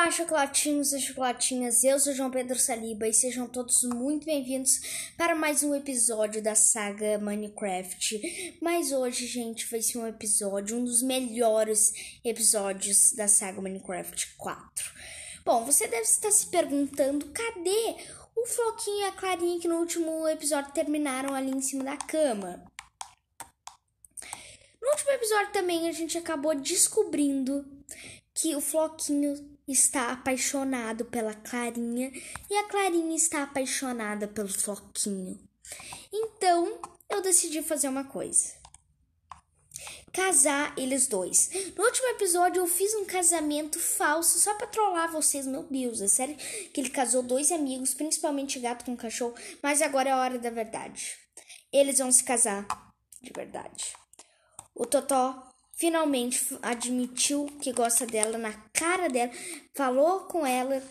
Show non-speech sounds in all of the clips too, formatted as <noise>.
Olá, chocolatinhos e chocolatinhas, eu sou João Pedro Saliba e sejam todos muito bem-vindos para mais um episódio da saga Minecraft. Mas hoje, gente, vai ser um episódio, um dos melhores episódios da saga Minecraft 4. Bom, você deve estar se perguntando, cadê o Floquinho e a Clarinha que no último episódio terminaram ali em cima da cama? No último episódio também a gente acabou descobrindo que o Floquinho está apaixonado pela Clarinha e a Clarinha está apaixonada pelo Floquinho. Então, eu decidi fazer uma coisa. Casar eles dois. No último episódio eu fiz um casamento falso só para trollar vocês, meu Deus. É sério que ele casou dois amigos, principalmente gato com cachorro, mas agora é a hora da verdade. Eles vão se casar de verdade. O Totó finalmente admitiu que gosta dela na cara dela, falou com ela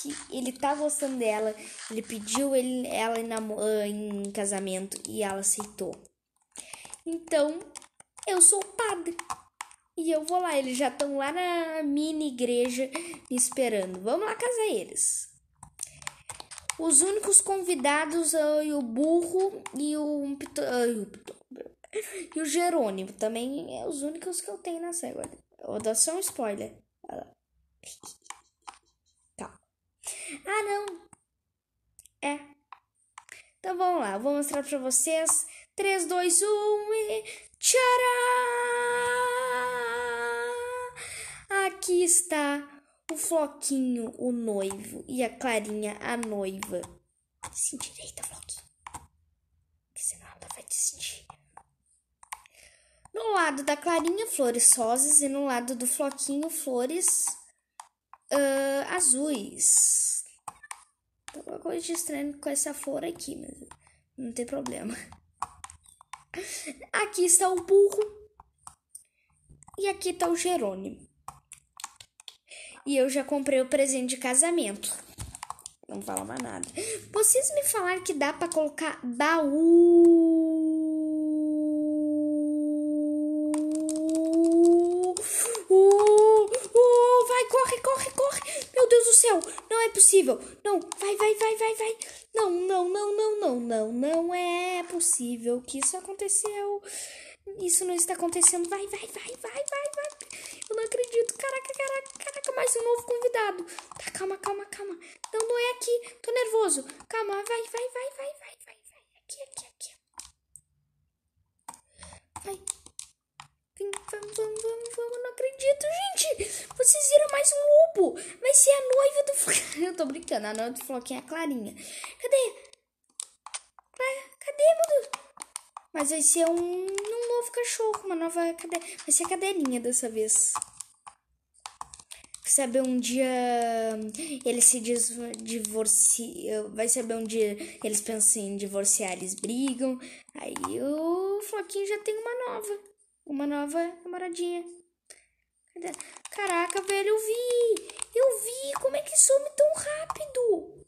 que ele tá gostando dela, ele pediu ele, ela em, ah, em casamento e ela aceitou. Então, eu sou o padre. E eu vou lá, eles já estão lá na mini igreja me esperando. Vamos lá casar eles. Os únicos convidados são o burro e o, um uh, o, e o Jerônimo também é os únicos que eu tenho na série. Eu vou dar só um spoiler. Olha lá. Tá. Ah, não. É. Então vamos lá. Eu vou mostrar pra vocês. 3, 2, 1 e... Tcharam! Aqui está o Floquinho, o noivo. E a Clarinha, a noiva. Sim, direita, Floquinho. lado da clarinha, flores rosas e no lado do floquinho, flores uh, azuis. Tem alguma coisa de estranho com essa flor aqui, mas não tem problema. Aqui está o burro. E aqui está o Jerônimo. E eu já comprei o presente de casamento. Não fala mais nada. Vocês me falaram que dá para colocar baú não, não é possível. Não, vai, vai, vai, vai, vai. Não, não, não, não, não, não, não é possível que isso aconteceu. Isso não está acontecendo. Vai, vai, vai, vai, vai, vai. Eu não acredito. Caraca, caraca, caraca, mais um novo convidado. Tá, calma, calma, calma. Não, não é aqui. Tô nervoso. Calma, vai, vai, vai, vai, vai, vai, vai. Aqui, aqui, aqui. Vai. Eu não acredito, gente. Vocês viram mais um lobo. Vai ser a noiva do... <laughs> Eu tô brincando. A noiva do Floquinho é a Clarinha. Cadê? Cadê, meu Deus? Mas vai ser um, um novo cachorro. Uma nova cadeirinha. Vai ser a cadeirinha dessa vez. Saber um dia eles se divorciam. Vai saber um dia eles pensam em divorciar, eles brigam. Aí o Floquinho já tem uma nova uma nova namoradinha. Caraca, velho, eu vi! Eu vi! Como é que some tão rápido?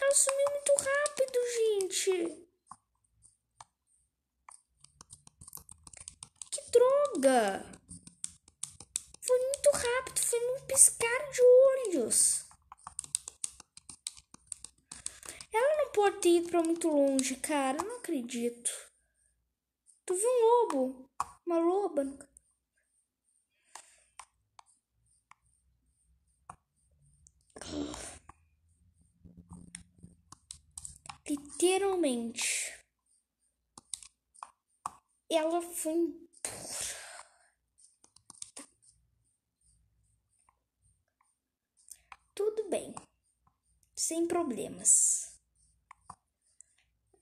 Ela sumiu muito rápido, gente! Que droga! Foi muito rápido, foi num piscar de olhos. Ela não pode ter ido pra muito longe, cara. Eu não acredito. Tu viu um lobo? Uma loba? Literalmente. Ela foi embora. Tudo bem. Sem problemas.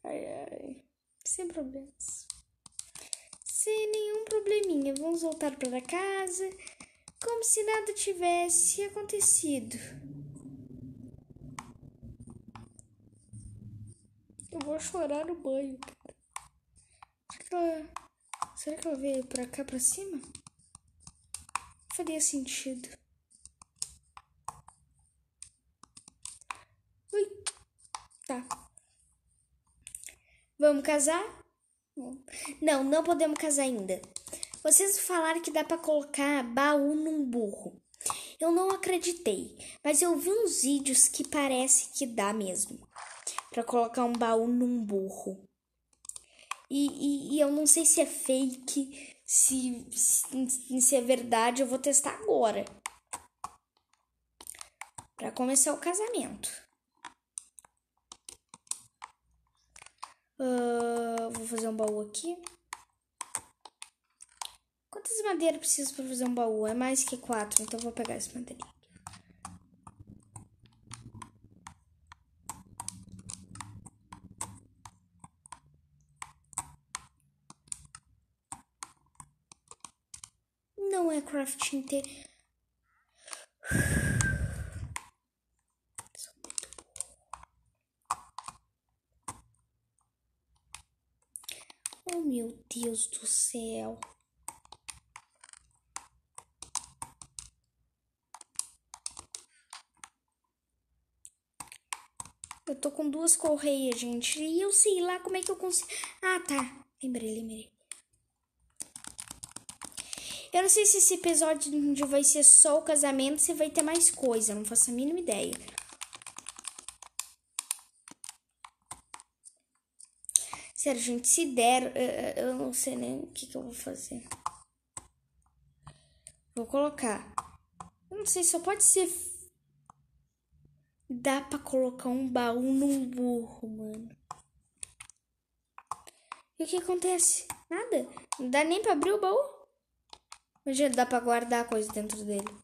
Ai, ai. Sem problemas sem nenhum probleminha. Vamos voltar para casa, como se nada tivesse acontecido. Eu vou chorar no banho. Será que ela, será que ela veio para cá para cima? faria sentido. Ui, tá. Vamos casar? Não, não podemos casar ainda. Vocês falaram que dá para colocar baú num burro. Eu não acreditei, mas eu vi uns vídeos que parece que dá mesmo para colocar um baú num burro. E, e, e, eu não sei se é fake, se, se, se é verdade, eu vou testar agora. Para começar o casamento. Uh, vou fazer um baú aqui. Quantas madeiras preciso para fazer um baú? É mais que quatro, então vou pegar essa madeira. Não é crafting inteiro. Meu Deus do céu. Eu tô com duas correias, gente. E eu sei lá como é que eu consigo. Ah, tá. Lembrei, lembrei. Eu não sei se esse episódio vai ser só o casamento, se vai ter mais coisa. Não faço a mínima ideia. Sério, gente, se der, eh, eh, eu, não sei nem o que, que eu vou fazer. Vou colocar. Eu não sei, só pode ser. Dá pra colocar um baú num burro, mano. E o que acontece? Nada. Não dá nem pra abrir o baú. Mas já dá pra guardar a coisa dentro dele.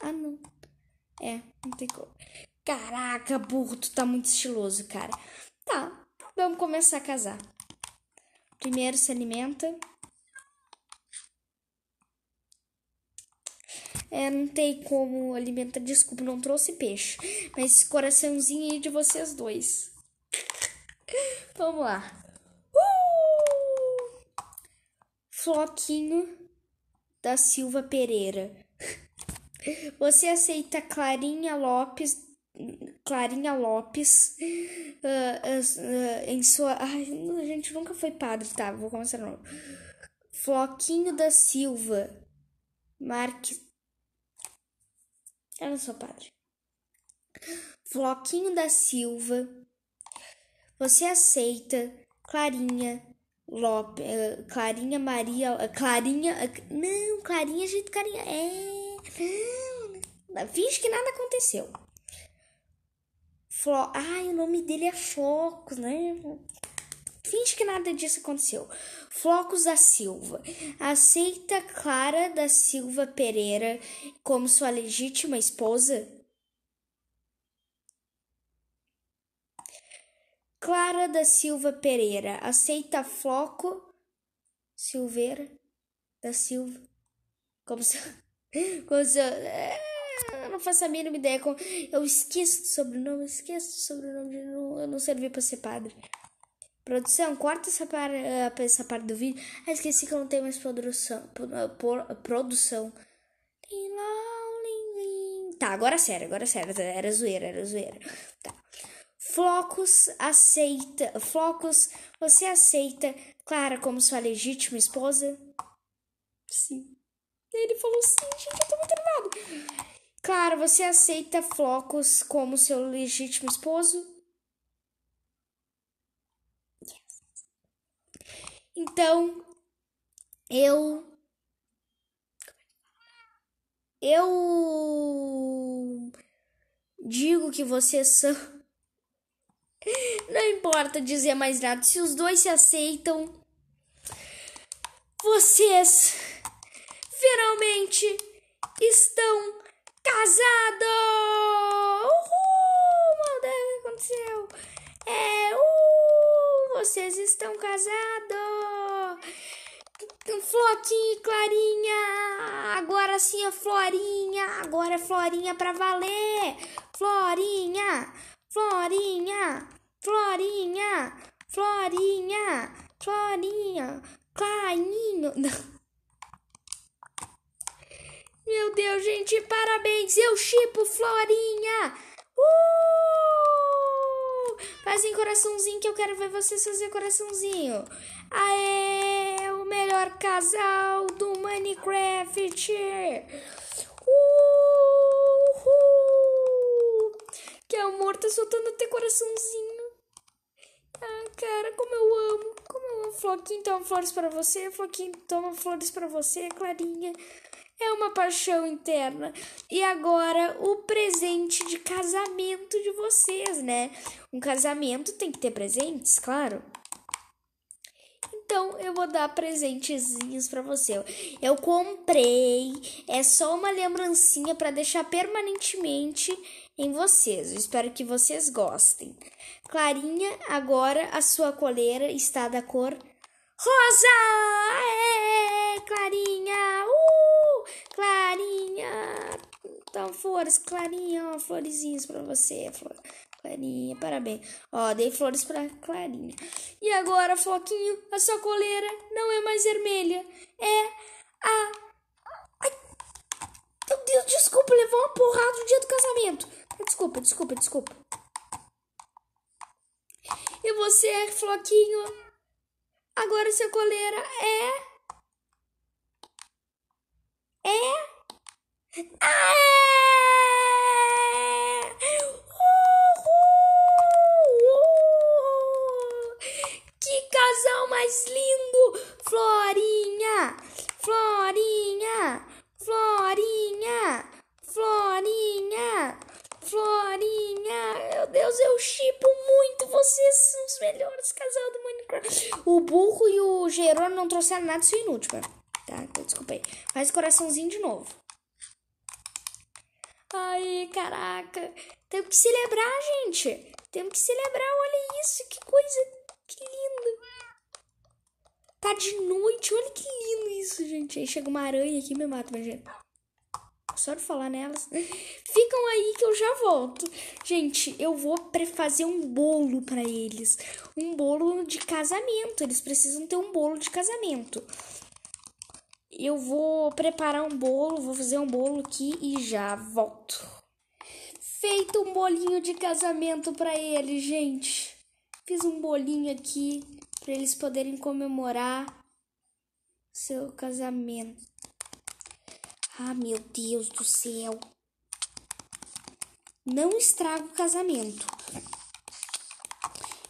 Ah, não. É, não tem como. Caraca, burro, tu tá muito estiloso, cara. Tá, vamos começar a casar. Primeiro se alimenta. É, não tem como alimentar. Desculpa, não trouxe peixe. Mas coraçãozinho aí de vocês dois. <laughs> Vamos lá. Uh! Floquinho da Silva Pereira. <laughs> Você aceita Clarinha Lopes Clarinha Lopes uh, uh, em sua. Ai, a gente nunca foi padre, tá? Vou começar de novo. Floquinho da Silva. Marques. Eu não sou padre. Floquinho da Silva. Você aceita Clarinha Lopes. Uh, ah, Clarinha Maria. Clarinha. Não, Clarinha, jeito Clarinha. É. Não, finge que nada aconteceu falou: ai, ah, o nome dele é Flocos, né? Finge que nada disso aconteceu. Flocos da Silva aceita Clara da Silva Pereira como sua legítima esposa? Clara da Silva Pereira aceita Floco Silveira da Silva como seu <laughs> como se eh, eu não faço a mínima ideia. Como... Eu esqueço do sobrenome, esqueço do sobrenome. Eu não servi pra ser padre. Produção, corta essa, par, eh, essa parte do vídeo. Ah, esqueci que eu não tenho mais produção. produção. Tá, agora é sério, agora é sério. Era zoeira, era zoeira. Tá. Flocos aceita. Flocos, você aceita Clara como sua legítima esposa? Sim. Ele falou sim, gente, eu tô muito animado. Claro, você aceita Flocos como seu legítimo esposo? Então, eu. Eu. Digo que vocês são. Não importa dizer mais nada. Se os dois se aceitam, vocês finalmente estão Casado! Uhul! Meu Deus, aconteceu! É, uh, vocês estão casados! Então, Floquinho e Clarinha! Agora sim a é Florinha! Agora é Florinha pra valer! Florinha! Florinha! Florinha! Florinha! Florinha! Clarinho! Não. Meu Deus, gente, parabéns! Eu chipo Florinha! Uh! Fazem coraçãozinho que eu quero ver vocês fazer coraçãozinho. Aê, o melhor casal do Minecraft! Uhul! Que amor, tá soltando até coraçãozinho. Ah, cara, como eu amo. Como eu amo. Floquinho, então, toma flores pra você. Floquinho, toma flores pra você, Clarinha é uma paixão interna. E agora o presente de casamento de vocês, né? Um casamento tem que ter presentes, claro. Então eu vou dar presentezinhos para você. Eu comprei, é só uma lembrancinha para deixar permanentemente em vocês. Eu espero que vocês gostem. Clarinha, agora a sua coleira está da cor rosa. Aê, Clarinha! Uh! Clarinha! Então, flores, Clarinha, ó, florezinhas pra você, flor. Clarinha, parabéns. Ó, dei flores pra Clarinha. E agora, Floquinho, a sua coleira não é mais vermelha, é a. Ai, meu Deus, desculpa, levou uma porrada no dia do casamento. Desculpa, desculpa, desculpa. E você, Floquinho, agora sua coleira é. É. Ah! Uhul! que casal mais lindo! Florinha! Florinha! Florinha! Florinha! Florinha! Meu Deus, eu chipo muito! Vocês são os melhores casal do Minecraft! O burro e o Gerônimo não trouxeram nada, isso é inútil, cara. Faz o coraçãozinho de novo. Ai, caraca. Temos que celebrar, gente. Temos que celebrar. Olha isso, que coisa. Que lindo. Tá de noite. Olha que lindo isso, gente. Aí chega uma aranha aqui e me mata, gente só de falar nelas. <laughs> Ficam aí que eu já volto. Gente, eu vou fazer um bolo para eles. Um bolo de casamento. Eles precisam ter um bolo de casamento. Eu vou preparar um bolo, vou fazer um bolo aqui e já volto. Feito um bolinho de casamento para ele, gente. Fiz um bolinho aqui para eles poderem comemorar seu casamento. Ah, meu Deus do céu. Não estraga o casamento.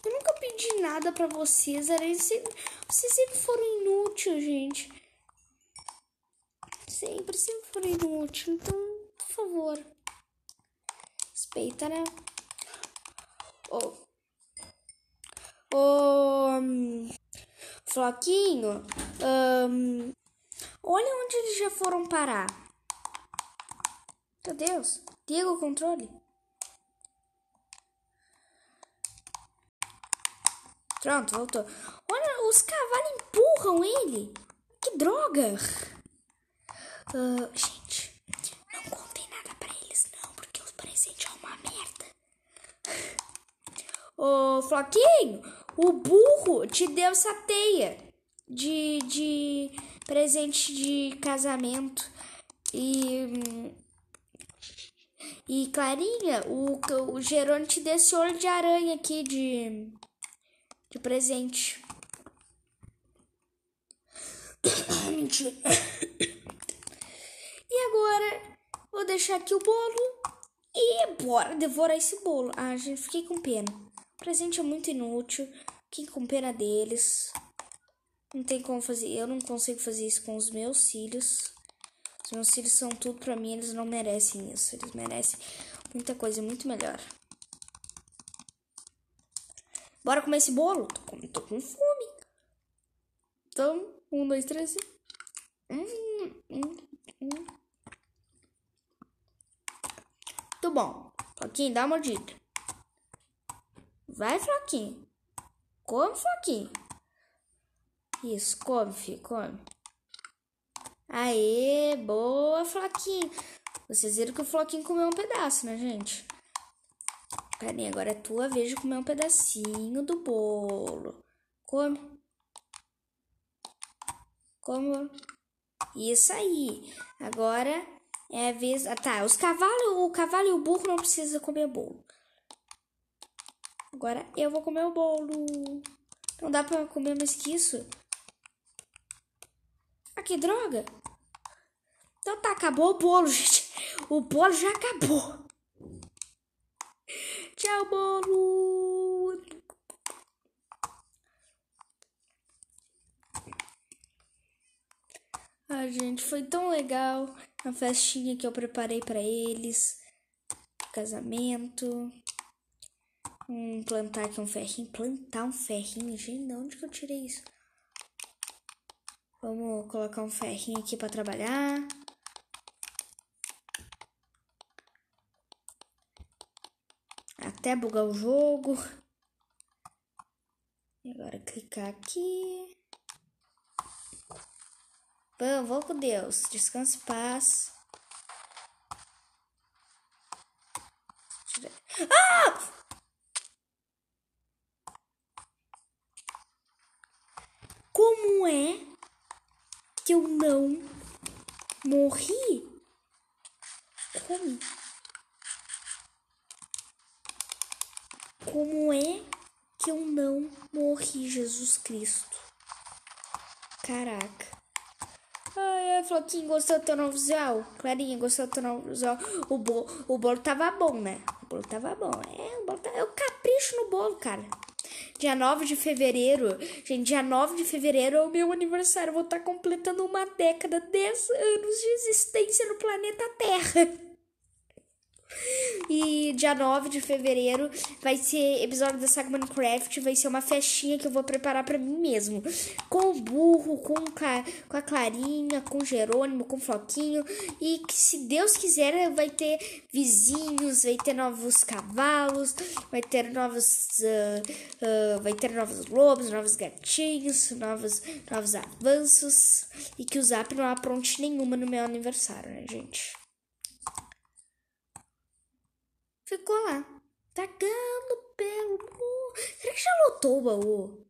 Eu nunca pedi nada para vocês, era esse... vocês sempre foram inúteis, gente sempre, sempre fui inútil. Então, por favor, respeita, né? o Oh. Oh, Floquinho, um, olha onde eles já foram parar. Meu Deus, liga o controle. Pronto, voltou. Olha, os cavalos empurram ele. Que droga! Ah, gente, não contem nada pra eles, não, porque os presentes é uma merda. <laughs> Ô, Floquinho, o burro te deu essa teia de, de presente de casamento. E. Hum, e Clarinha, o, o Gerônimo te deu esse olho de aranha aqui de. de presente. <coughs> Mentira agora vou deixar aqui o bolo e bora devorar esse bolo. Ah, gente, fiquei com pena. O presente é muito inútil. Fiquei com pena deles. Não tem como fazer. Eu não consigo fazer isso com os meus filhos. Os meus filhos são tudo para mim. Eles não merecem isso. Eles merecem muita coisa muito melhor. Bora comer esse bolo? Tô com, tô com fome. Então, um, dois, três. Hum, hum, hum. Muito bom. Floquinho, dá uma mordida. Vai, Floquinho. Come, Floquinho. Isso, come, filho, come. Aê, boa, Floquinho. Vocês viram que o Floquinho comeu um pedaço, né, gente? Peraí, agora é tua vez de comer um pedacinho do bolo. Come. Como? Isso aí. Agora é, vez... Ah, tá, os cavalos, o cavalo e o burro não precisa comer bolo. Agora eu vou comer o bolo. Não dá pra comer mais que isso. Ah, que droga. Então tá, acabou o bolo, <laughs> gente. O bolo já acabou. Tchau, bolo. Ai, gente, foi tão legal a festinha que eu preparei para eles, casamento, um plantar aqui um ferrinho, plantar um ferrinho, gente, de onde que eu tirei isso? Vamos colocar um ferrinho aqui para trabalhar. Até bugar o jogo. Agora clicar aqui. Bom, vou com Deus. Descanse, paz. Ah! Floquinho, gostou do teu novo visual? Clarinha, gostou do teu novo visual? O bolo, o bolo tava bom, né? O bolo tava bom. É, o bolo tava... Tá, eu é capricho no bolo, cara. Dia 9 de fevereiro. Gente, dia 9 de fevereiro é o meu aniversário. Eu vou estar tá completando uma década, 10 anos de existência no planeta Terra. E dia 9 de fevereiro vai ser episódio da saga Minecraft, vai ser uma festinha que eu vou preparar para mim mesmo. Com o burro, com, com a Clarinha, com o Jerônimo, com o Floquinho. E que se Deus quiser, vai ter vizinhos, vai ter novos cavalos, vai ter novos. Uh, uh, vai ter novos lobos, novos gatinhos, novos, novos avanços. E que o Zap não apronte nenhuma no meu aniversário, né, gente? ficou lá, tagando pelo. Será que já lotou o baú?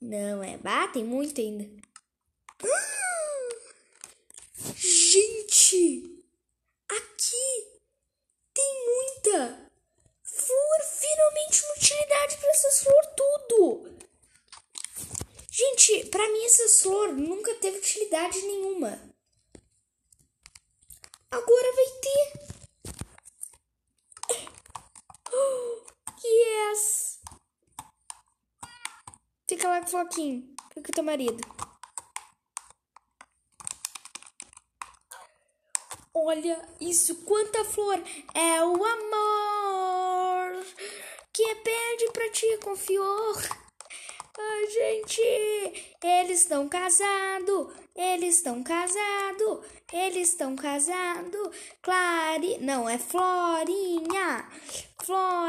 Não, é. Batem muito ainda. Gente! Aqui tem muita flor! Finalmente uma utilidade para essas flor tudo! Gente, para mim essas flor nunca teve utilidade nenhuma. Agora vai ter! dias! Fica lá com o Floquinho, fica com teu marido. Olha isso, quanta flor! É o amor que pede pra ti, confiou. Ai, gente, eles estão casados, eles estão casados, eles estão casados. Clare, não é Florinha. Flor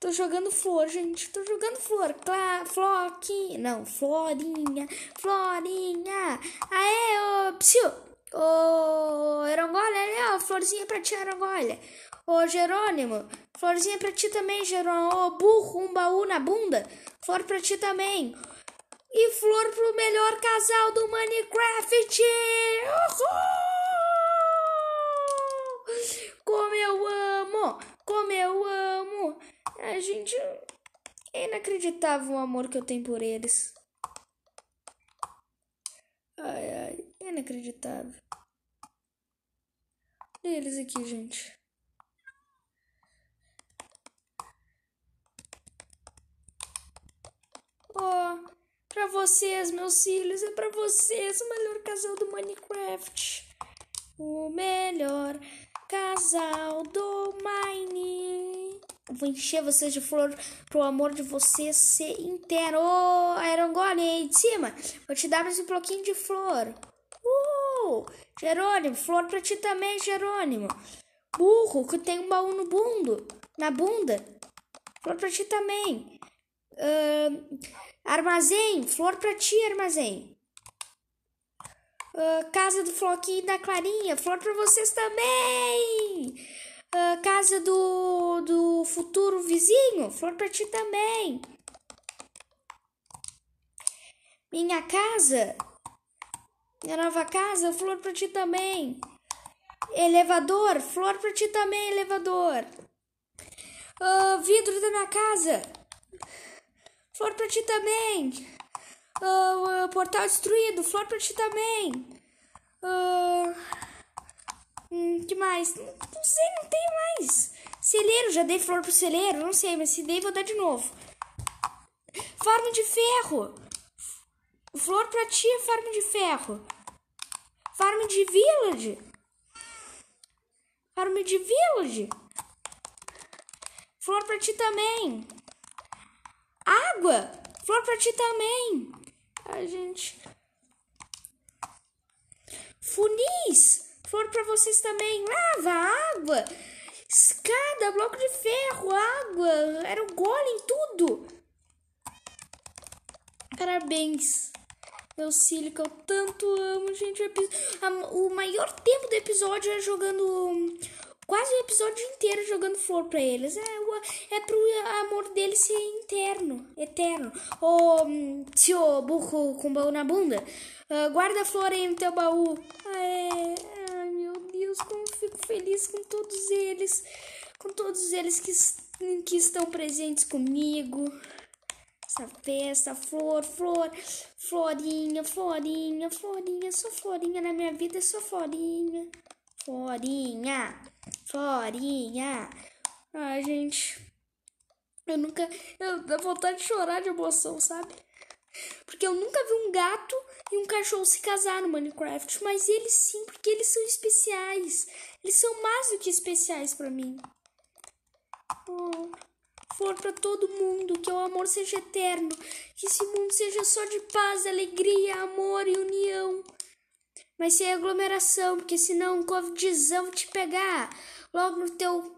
Tô jogando flor, gente. Tô jogando flor. Cla floquinha. Não, florinha. Florinha. Aê, ô, psiu. Ô, Erongolha, ali, ó. Florzinha pra ti, Erongolha. Ô, Jerônimo. Florzinha pra ti também, Jerônimo. Ô, burro, um baú na bunda. Flor pra ti também. E flor pro melhor casal do Minecraft. Uhul! Como eu amo! Como eu amo! A gente. É inacreditável o amor que eu tenho por eles. Ai, ai, inacreditável. Olha eles aqui, gente. Oh, pra vocês, meus filhos, é pra vocês o melhor casal do Minecraft. O melhor casal do Minecraft. Vou encher vocês de flor pro amor de você ser inteiro. Oh, Iron aí de cima. Vou te dar mais um bloquinho de flor. Uh, Jerônimo, flor pra ti também, Jerônimo. Burro, que tem um baú no bundo. Na bunda. Flor pra ti também. Uh, armazém, flor pra ti, armazém. Uh, casa do Floquinho e da Clarinha, flor pra vocês também! uh, casa do, do futuro vizinho, flor para ti também. Minha casa, minha nova casa, flor para ti também. Elevador, flor para ti também, elevador. Uh, vidro da minha casa, flor para ti também. Uh, portal destruído, flor para ti também. Uh, Hum, que mais? Não, sei, não tem mais. Celeiro, já dei flor pro celeiro, não sei, mas se dei, vou dar de novo. Farm de ferro. Flor pra é farm de ferro. Farm de village. Farm de village. Flor pra ti também. Água. Flor pra ti também. Ai, gente. Funis for para vocês também. Lava, água, escada, bloco de ferro, água. Era um golem, tudo. Parabéns. Meu Cílio, que eu tanto amo, gente. O maior tempo do episódio é jogando. Quase o episódio inteiro jogando flor pra eles. É, é pro amor dele ser interno, eterno. Ô, hum, tio burro com baú na bunda, ah, guarda a flor aí no teu baú. Ah, é, Deus, como eu fico feliz com todos eles, com todos eles que, que estão presentes comigo. Essa festa, flor, flor, florinha, florinha, florinha, só florinha na minha vida, só florinha. Florinha, florinha. Ai, gente, eu nunca. Eu dá vontade de chorar de emoção, sabe? Porque eu nunca vi um gato e um cachorro se casar no Minecraft, mas eles sim, porque eles são especiais. Eles são mais do que especiais para mim. Oh, for para todo mundo, que o amor seja eterno, que esse mundo seja só de paz, alegria, amor e união. Mas sem aglomeração, porque senão o Covidzão te pegar logo no teu.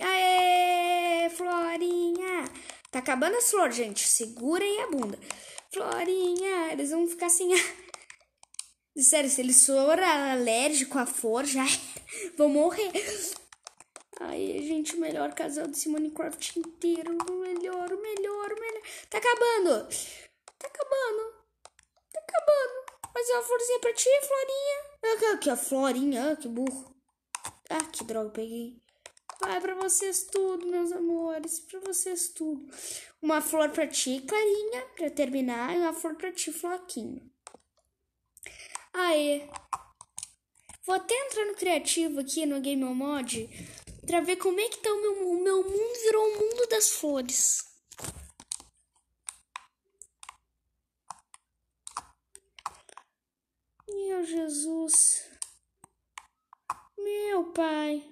Aê! Tá acabando as flores, gente. Segurem a bunda. Florinha, eles vão ficar assim Sério, se eles forem alérgicos à flor, já <laughs> vão morrer. Ai, gente, o melhor casal desse Minecraft inteiro. O melhor, o melhor, o melhor. Tá acabando. Tá acabando. Tá acabando. Mas é uma florzinha pra ti, Florinha. Aqui, ah, a Florinha. Ah, que burro. Ah, que droga, peguei. Ai, pra vocês tudo, meus amores, pra vocês tudo. Uma flor pra ti, Clarinha, pra terminar, e uma flor pra ti, Floquinho. Aê. Vou até entrar no criativo aqui, no Game Mod, pra ver como é que tá o meu, o meu mundo virou o mundo das flores. Meu Jesus. Meu Pai.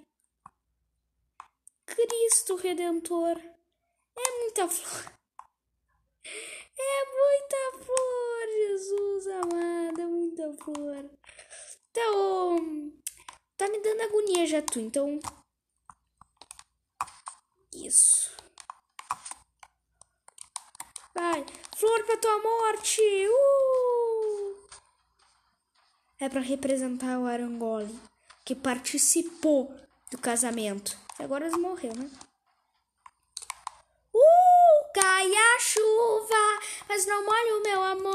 Cristo Redentor. É muita flor. É muita flor, Jesus amado, é muita flor. Então, tá me dando agonia já tu, então. Isso. Vai, flor pra tua morte! Uh! É para representar o Arangoli, que participou do casamento. Agora eles morreram, né? Uh, cai a chuva, mas não molhe meu amor.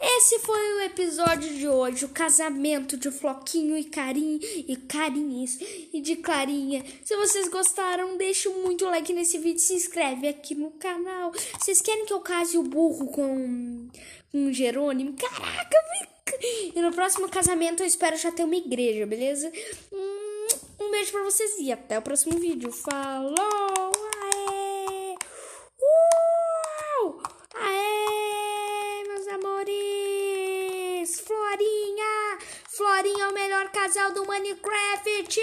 Esse foi o episódio de hoje, o casamento de Floquinho e Carinho e Carinhas e de Clarinha. Se vocês gostaram, deixa muito like nesse vídeo, se inscreve aqui no canal. Vocês querem que eu case o burro com um Jerônimo? Caraca, e no próximo casamento eu espero já ter uma igreja, beleza? beijo pra vocês e até o próximo vídeo. Falou! Aê! Uau! Aê, meus amores! Florinha! Florinha é o melhor casal do Minecraft!